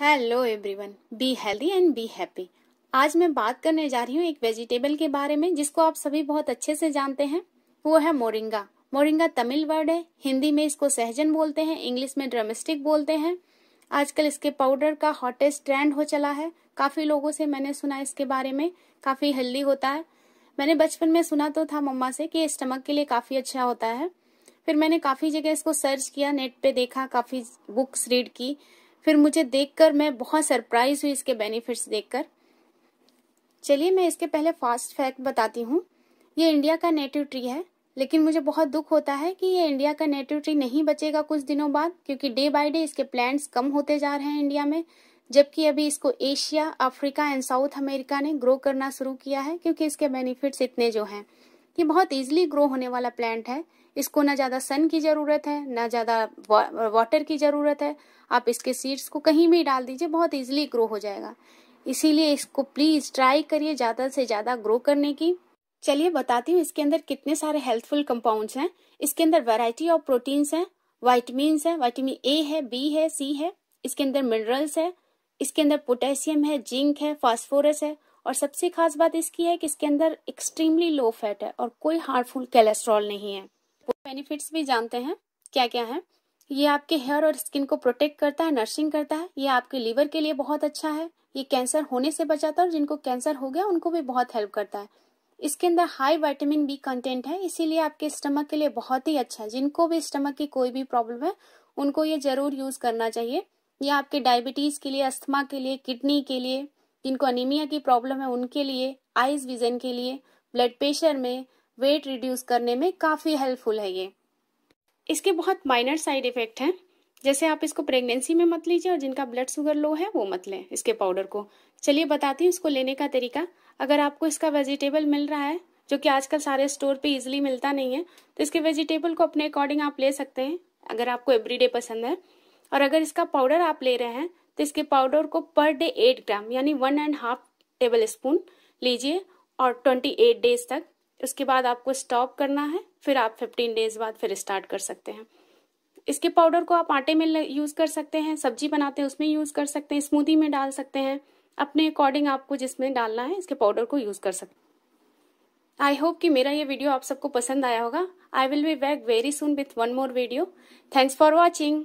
hello everyone be healthy and be happy आज मैं बात करने जा रही हूँ एक वेजिटेबल के बारे में जिसको आप सभी बहुत अच्छे से जानते हैं वो है मोरिंगा मोरिंगा तमिल वर्ड है हिंदी में इसको सहजन बोलते हैं इंग्लिश में ड्रमेस्टिक बोलते हैं आजकल इसके पाउडर का हॉटेस्ट ट्रेंड हो चला है काफी लोगों से मैंने सुना इसके बारे में काफी हेल्दी होता है मैंने बचपन में सुना तो था मम्मा से कि स्टमक के लिए काफी अच्छा होता है फिर मैंने काफी जगह इसको सर्च किया नेट पे देखा काफी बुक्स रीड की फिर मुझे देखकर मैं बहुत सरप्राइज हुई इसके बेनिफिट्स देखकर चलिए मैं इसके पहले फास्ट फैक्ट बताती हूँ ये इंडिया का नेटिव ट्री है लेकिन मुझे बहुत दुख होता है कि ये इंडिया का नेटिव ट्री नहीं बचेगा कुछ दिनों बाद क्योंकि डे बाय डे इसके प्लांट्स कम होते जा रहे हैं इंडिया में जबकि अभी इसको Asia Africa and South America ने ग्रो करना शुरू किया है क्योंकि इसके बेनिफिट्स इतने जो हैं कि बहुत ईजिली ग्रो होने वाला प्लांट है इसको ना ज़्यादा सन की ज़रूरत है ना ज़्यादा वाटर की ज़रूरत है आप इसके सीड्स को कहीं भी डाल दीजिए बहुत इजिली ग्रो हो जाएगा इसीलिए इसको प्लीज़ ट्राई करिए ज़्यादा से ज़्यादा ग्रो करने की चलिए बताती हूँ इसके अंदर कितने सारे हेल्थफुल कंपाउंड्स हैं इसके अंदर वैरायटी ऑफ प्रोटीन्स हैं वाइटमिन है वाइटमिन ए है बी है सी है इसके अंदर मिनरल्स है इसके अंदर पोटेशियम है जिंक है फास्फोरस है और सबसे खास बात इसकी है कि इसके अंदर एक्सट्रीमली लो फैट है और कोई हार्मफुल कोलेस्ट्रॉल नहीं है बेनिफिट्स भी जानते हैं क्या क्या है ये आपके हेयर और स्किन को प्रोटेक्ट करता है नर्सिंग करता है ये आपके लीवर के लिए बहुत अच्छा है ये कैंसर होने से बचाता है और जिनको कैंसर हो गया उनको भी बहुत हेल्प करता है इसके अंदर हाई विटामिन बी कंटेंट है इसीलिए आपके स्टमक के लिए बहुत ही अच्छा है जिनको भी स्टमक की कोई भी प्रॉब्लम है उनको ये जरूर यूज करना चाहिए यह आपके डायबिटीज के लिए अस्थमा के लिए किडनी के लिए जिनको अनीमिया की प्रॉब्लम है उनके लिए आईज विजन के लिए ब्लड प्रेशर में वेट रिड्यूस करने में काफ़ी हेल्पफुल है ये इसके बहुत माइनर साइड इफेक्ट हैं जैसे आप इसको प्रेगनेंसी में मत लीजिए और जिनका ब्लड शुगर लो है वो मत लें इसके पाउडर को चलिए बताती हूँ इसको लेने का तरीका अगर आपको इसका वेजिटेबल मिल रहा है जो कि आजकल सारे स्टोर पे इजीली मिलता नहीं है तो इसके वेजिटेबल को अपने अकॉर्डिंग आप ले सकते हैं अगर आपको एवरीडे पसंद है और अगर इसका पाउडर आप ले रहे हैं तो इसके पाउडर को पर डे एट ग्राम यानी one and half tablespoon लीजिए और ट्वेंटी एट डेज तक उसके बाद आपको स्टॉप करना है फिर आप फिफ्टीन डेज बाद फिर स्टार्ट कर सकते हैं इसके पाउडर को आप आटे में यूज़ कर सकते हैं सब्जी बनाते हैं उसमें यूज़ कर सकते हैं स्मूदी में डाल सकते हैं अपने अकॉर्डिंग आपको जिसमें डालना है इसके पाउडर को यूज़ कर सकते आई होप कि मेरा ये वीडियो आप सबको पसंद आया होगा I will be back very soon with one more video thanks for watching